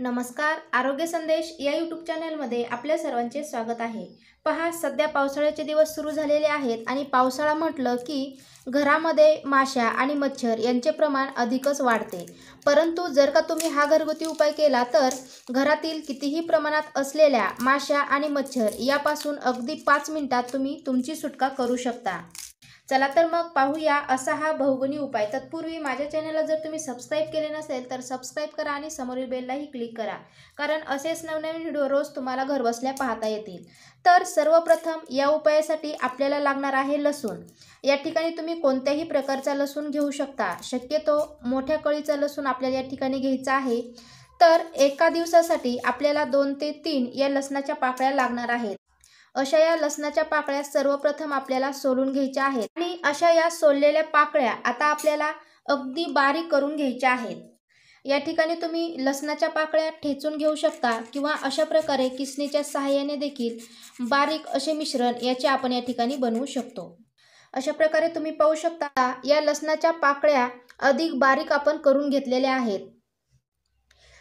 नमस्कार आरोग्य संदेश या यूट्यूब चॅनलमध्ये आपल्या सर्वांचे स्वागत आहे पहा सध्या पावसाळ्याचे दिवस सुरू झालेले आहेत आणि पावसाळा म्हटलं की घरामध्ये माश्या आणि मच्छर यांचे प्रमाण अधिकच वाढते परंतु जर का तुम्ही हा घरगुती उपाय केला तर घरातील कितीही प्रमाणात असलेल्या माश्या आणि मच्छर यापासून अगदी पाच मिनिटात तुम्ही तुमची सुटका करू शकता चला तर मग पाहूया असा हा बहुगुणी उपाय तत्पूर्वी माझ्या चॅनलला जर तुम्ही सबस्क्राईब केले नसेल तर सबस्क्राईब करा आणि समोरील बेललाही क्लिक करा कारण असेच नवनवीन व्हिडिओ रोज तुम्हाला घरबसल्या पाहता येतील तर सर्वप्रथम या उपायासाठी आपल्याला लागणार आहे लसूण या ठिकाणी तुम्ही कोणत्याही प्रकारचा लसूण घेऊ शकता शक्यतो मोठ्या कळीचा लसूण आपल्याला या ठिकाणी घ्यायचा आहे तर एका दिवसासाठी आपल्याला दोन ते तीन या लसणाच्या पाकळ्या लागणार आहेत अशा या लसणाच्या पाकळ्या सर्वप्रथम आपल्याला सोलून घ्यायच्या आहेत आणि अशा या सोललेल्या पाकळ्या आता आपल्याला अगदी बारीक करून घ्यायच्या आहेत या ठिकाणी तुम्ही लसणाच्या पाकळ्या ठेचून घेऊ शकता किंवा अशा प्रकारे किसणीच्या सहाय्याने देखील बारीक असे मिश्रण याचे आपण या ठिकाणी बनवू शकतो अशा प्रकारे तुम्ही पाहू शकता या लसणाच्या पाकळ्या अधिक बारीक आपण करून घेतलेल्या आहेत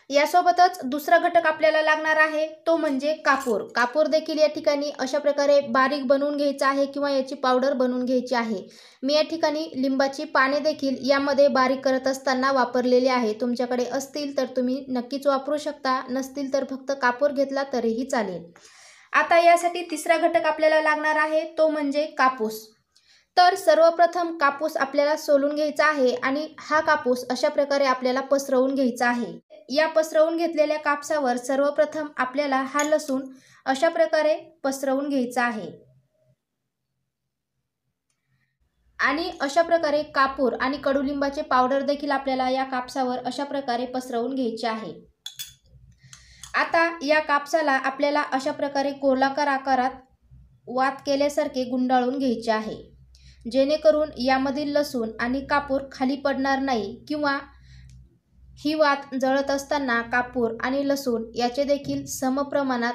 यासोबतच दुसरा घटक आपल्याला लागणार आहे तो म्हणजे कापूर कापूर देखील या ठिकाणी अशा प्रकारे बारीक बनवून घ्यायचा आहे किंवा याची पावडर बनवून घ्यायची आहे मी या ठिकाणी लिंबाची पाने देखील यामध्ये बारीक करत असताना वापरलेली आहे तुमच्याकडे असतील तर तुम्ही नक्कीच वापरू शकता नसतील तर फक्त कापूर घेतला तरीही चालेल आता यासाठी तिसरा घटक आपल्याला लागणार आहे तो म्हणजे कापूस तर सर्वप्रथम कापूस आपल्याला सोलून घ्यायचा आहे आणि हा कापूस अशा प्रकारे आपल्याला पसरवून घ्यायचा आहे या पसरवून घेतलेल्या कापसावर सर्वप्रथम आपल्याला हा लसूण अशा प्रकारे पसरवून घ्यायचा आहे आणि अशा प्रकारे कापूर आणि कडुलिंबाचे पावडर देखील आपल्याला या कापसावर अशा प्रकारे पसरवून घ्यायचे आहे आता या कापसाला आपल्याला अशा प्रकारे गोलाकार आकारात वात केल्यासारखे गुंडाळून घ्यायचे आहे जेणेकरून यामधील लसूण आणि कापूर खाली पडणार नाही किंवा ही वात जळत असताना कापूर आणि लसूण याचे देखील समप्रमाणात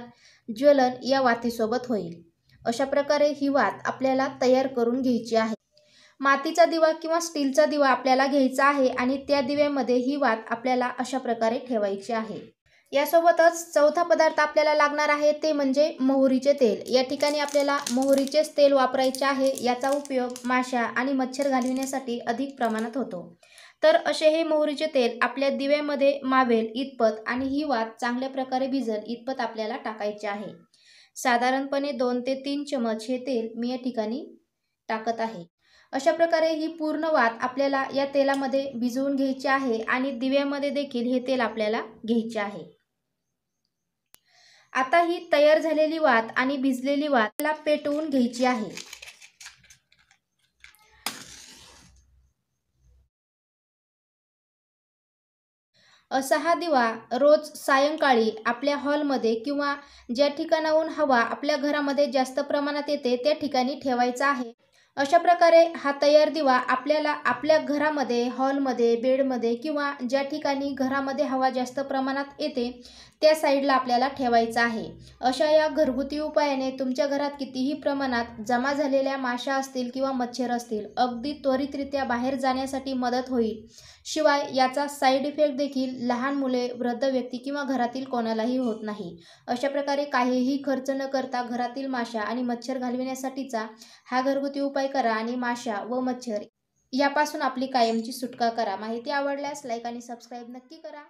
ज्वलन या वातीसोबत होईल अशा प्रकारे ही वात आपल्याला तयार करून घ्यायची आहे मातीचा दिवा किंवा स्टीलचा दिवा आपल्याला घ्यायचा आहे आणि त्या दिव्यामध्ये ही वात आपल्याला अशा प्रकारे ठेवायची आहे यासोबतच चौथा पदार्थ आपल्याला लागणार आहे ते म्हणजे मोहरीचे तेल या ठिकाणी आपल्याला मोहरीचेच तेल वापरायचे आहे याचा उपयोग माशा आणि मच्छर घालविण्यासाठी अधिक प्रमाणात होतो तर असे हे मोहरीचे तेल आपल्या दिव्यामध्ये मावेल इतपत आणि ही वात चांगल्या प्रकारे भिजल इतपत आपल्याला टाकायचे आहे साधारणपणे दोन ते तीन चमच हे तेल मी या ठिकाणी टाकत आहे अशा प्रकारे ही पूर्ण वात आपल्याला या तेलामध्ये भिजवून घ्यायची आहे आणि दिव्यामध्ये देखील हे तेल आपल्याला घ्यायचे आहे आता ही तयार झालेली वात आणि भिजलेली वातला पेटवून घ्यायची आहे असा हा दिवा रोज सायंकाळी आपल्या हॉलमध्ये किंवा ज्या ठिकाणाहून हवा आपल्या घरामध्ये जास्त प्रमाणात येते त्या ठिकाणी ठेवायचा आहे अशा प्रकारे हा तयार दिवा आपल्याला आपल्या घरामध्ये हॉलमध्ये बेडमध्ये किंवा ज्या ठिकाणी घरामध्ये हवा जास्त प्रमाणात येते त्या साईडला आपल्याला ठेवायचा आहे अशा या घरगुती उपायाने तुमच्या घरात कितीही प्रमाणात जमा झालेल्या माशा असतील किंवा मच्छर असतील अगदी त्वरितरित्या बाहेर जाण्यासाठी मदत होईल शिवाय याचा साईड इफेक्ट देखील लहान मुले वृद्ध व्यक्ती किंवा घरातील कोणालाही होत नाही अशा प्रकारे काहीही खर्च न करता घरातील माशा आणि मच्छर घालविण्यासाठीचा हा घरगुती उपाय सफाई करा आणि माशा व मच्छर यापासून आपली कायमची सुटका करा माहिती आवडल्यास लाईक आणि सबस्क्राईब नक्की करा